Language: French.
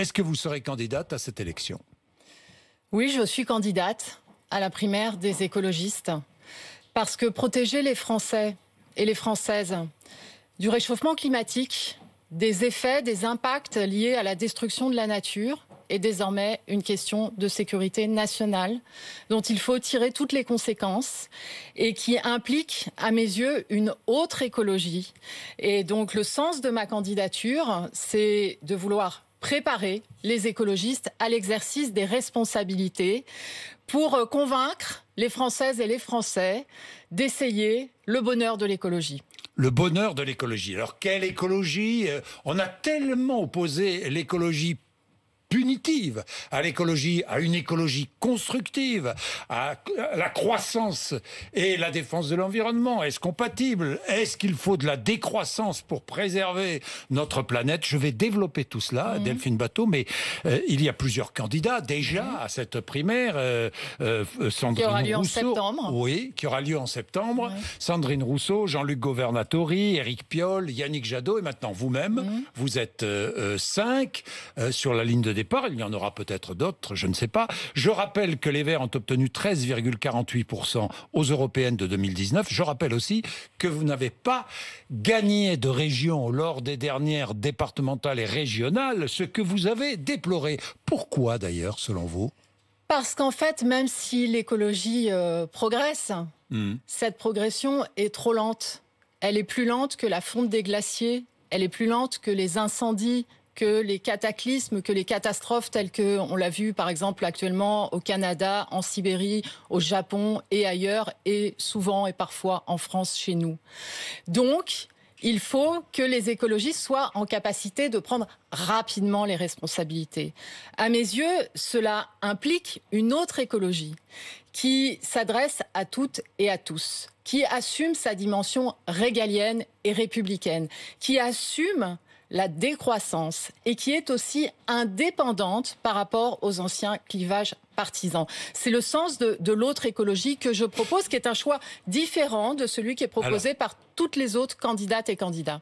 Est-ce que vous serez candidate à cette élection Oui, je suis candidate à la primaire des écologistes. Parce que protéger les Français et les Françaises du réchauffement climatique, des effets, des impacts liés à la destruction de la nature, est désormais une question de sécurité nationale dont il faut tirer toutes les conséquences et qui implique, à mes yeux, une autre écologie. Et donc le sens de ma candidature, c'est de vouloir préparer les écologistes à l'exercice des responsabilités pour euh, convaincre les Françaises et les Français d'essayer le bonheur de l'écologie le bonheur de l'écologie. Alors quelle écologie euh, On a tellement opposé l'écologie punitive, à l'écologie, à une écologie constructive, à la croissance et la défense de l'environnement Est-ce compatible Est-ce qu'il faut de la décroissance pour préserver notre planète Je vais développer tout cela, mhm. Delphine Bateau, mais euh, il y a plusieurs candidats déjà mhm. à cette primaire. Euh, euh qui aura lieu Rousseau, en septembre. Oui, qui aura lieu en septembre. Sandrine Rousseau, Jean-Luc Governatori, Eric Piolle, Yannick Jadot et maintenant vous-même. Mhm. Vous êtes euh, cinq sur la ligne de il y en aura peut-être d'autres, je ne sais pas. Je rappelle que les Verts ont obtenu 13,48% aux européennes de 2019. Je rappelle aussi que vous n'avez pas gagné de région lors des dernières départementales et régionales, ce que vous avez déploré. Pourquoi d'ailleurs, selon vous Parce qu'en fait, même si l'écologie euh, progresse, hmm. cette progression est trop lente. Elle est plus lente que la fonte des glaciers, elle est plus lente que les incendies que les cataclysmes, que les catastrophes telles que on l'a vu par exemple actuellement au Canada, en Sibérie, au Japon et ailleurs, et souvent et parfois en France chez nous. Donc, il faut que les écologistes soient en capacité de prendre rapidement les responsabilités. À mes yeux, cela implique une autre écologie qui s'adresse à toutes et à tous, qui assume sa dimension régalienne et républicaine, qui assume la décroissance et qui est aussi indépendante par rapport aux anciens clivages partisans. C'est le sens de, l'autre écologie que je propose, qui est un choix différent de celui qui est proposé par toutes les autres candidates et candidats.